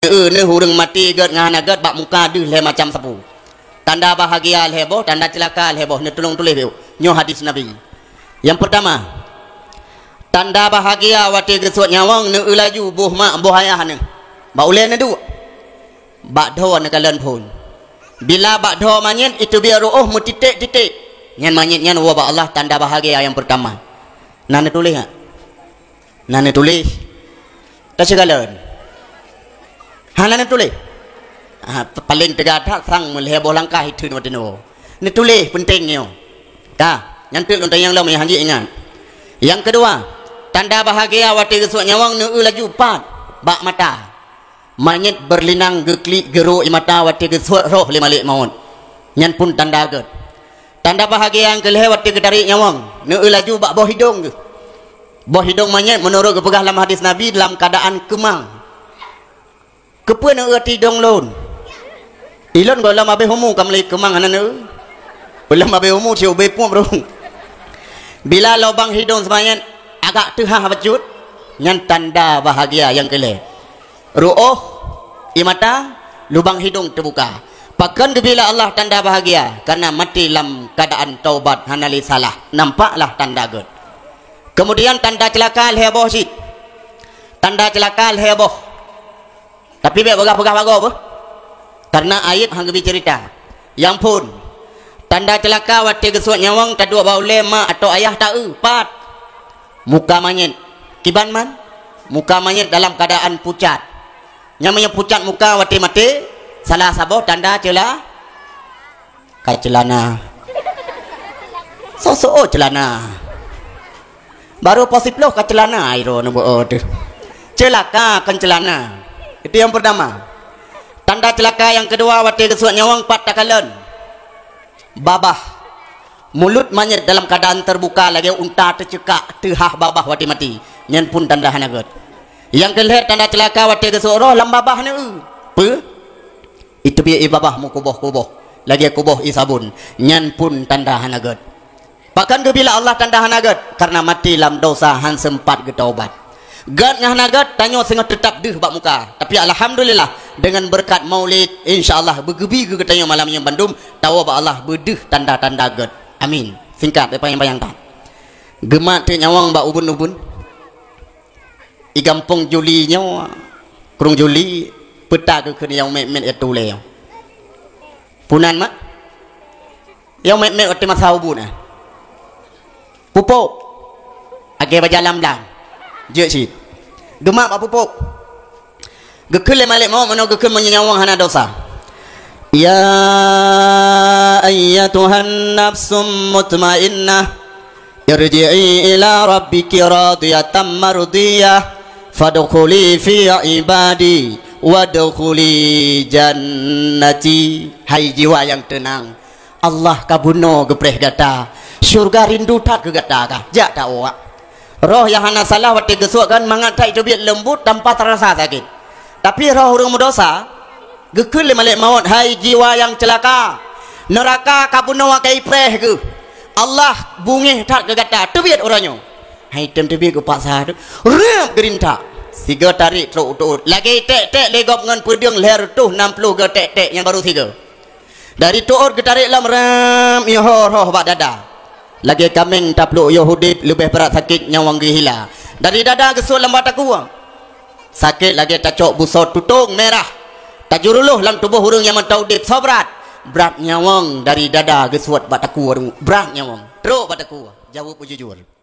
Eh, eh, ne hurung mati gat ngana gat bak muka di le macam sapu tanda bahagia le boh tanda celaka le boh ne tolong tulis beu nyo hadis nabi yang pertama tanda bahagia wati gresot nyawang ne ulaju buh mak buh ayah ne ba ulen ne du bak doa ne kalen pun bila bak doa manyen itu biar roh mutitik titik nyen manyen nyen wa Allah tanda bahagia yang pertama nane tulis ha nane tulis tasegalan ha? Hana ne tule? Ah, paling tegak tak sang mulai bolang kah itu ni mesti Ne tule penting niyo. Ya, yang tu untuk yang lama yang haji ingat. Yang kedua, tanda bahagia waktu kesuk nyawang ne ulaju pat bak mata. Mangit berlinang gekli geru imata waktu kesuk roh lima lek maut. Yang pun tanda ger. Tanda bahagia yang kelihat waktu kedari nyawang ne ulaju bak bohidong. Bohidong mangit menurut kepegah dalam hadis Nabi dalam keadaan kemang kepuan nak erti dong lon ilon gola mabe homu kamli kemang anan e bila mabe homu si obe pun bro bila lobang hidung semayan agak tuhah bacut nyan tanda bahagia yang kele ruoh mata, lubang hidung terbuka pakan bila Allah tanda bahagia karena mati dalam keadaan taubat hanali salah nampaklah tanda gud kemudian tanda celaka leboh si tanda celaka leboh tapi baik pegah-pegah baru apa? Karena ayat hang bagi cerita. Yang pun tanda celaka wati gesuk nyawang kedua bau lema atau ayah tak empat. Eh. Muka manyet. Kiban man? Muka manyet dalam keadaan pucat. Nyamanya pucat muka wati mati salah sabo tanda cela kai celana. Sosok oh celana. Baru positif loh kai celana airo nubuh oh, celaka kan celana itu yang pertama tanda celaka yang kedua waktu kesuat nyawang pat takalon babah mulut manyet dalam keadaan terbuka lagi unta tercekak terhah babah waktu mati nyen pun tanda hanagot yang kelihat tanda celaka waktu kesuat roh lam babah ni eh. pe itu biar babah mu kubuh kubuh lagi kubuh isabun nyen pun tanda hanagot bahkan kebila Allah tanda hanagot karena mati lam dosa han sempat getaubat Gad ngah nagat tanyo sengat tetap deh bak muka. Tapi alhamdulillah dengan berkat Maulid insyaallah begebi ke tanyo malam yang Bandung tawa ba Allah bedeh tanda-tanda gad. Amin. Singkat apa yang bayang tak. Gemat te nyawang ba ubun-ubun. I kampung Juli nyo kurung Juli peta ke ke yang memet itu leo. Punan mak yang memet otima sawu na. Eh? Pupuk. Agak bajalam lang je si gemak apa pok gekel malik mau mano gekel menyawang hana dosa ya ayyatuhan nafsum mutmainnah irji'i ila rabbiki radiyatan mardiyah fadkhuli fi ibadi wadkhuli jannati hai jiwa yang tenang Allah kabuno gepreh gata syurga rindu tak gata ka jak tak awak roh yang hana salah waktu gesuk kan mengatai itu biar lembut tanpa terasa sakit tapi roh orang berdosa gekul lima lek maut hai jiwa yang celaka neraka kabunawa kai preh ke Allah bungih tak gegata tu biar orangnya hai tem tu biar kepaksa tu rem gerinta tiga tarik tu tu lagi tek tek legop dengan pudung leher tu 60 ke tek tek yang baru tiga dari tu or getarik lam rem yoh ya, roh bak dadah lagi kaming tapluk Yahudi lebih berat sakit nyawang gila dari dada kesul lembat aku sakit lagi tacok busur tutung merah tajuruluh dalam tubuh hurung yang mentau dip sobrat berat berat nyawang dari dada kesuat bat aku berat nyawang teruk bat aku jawab jujur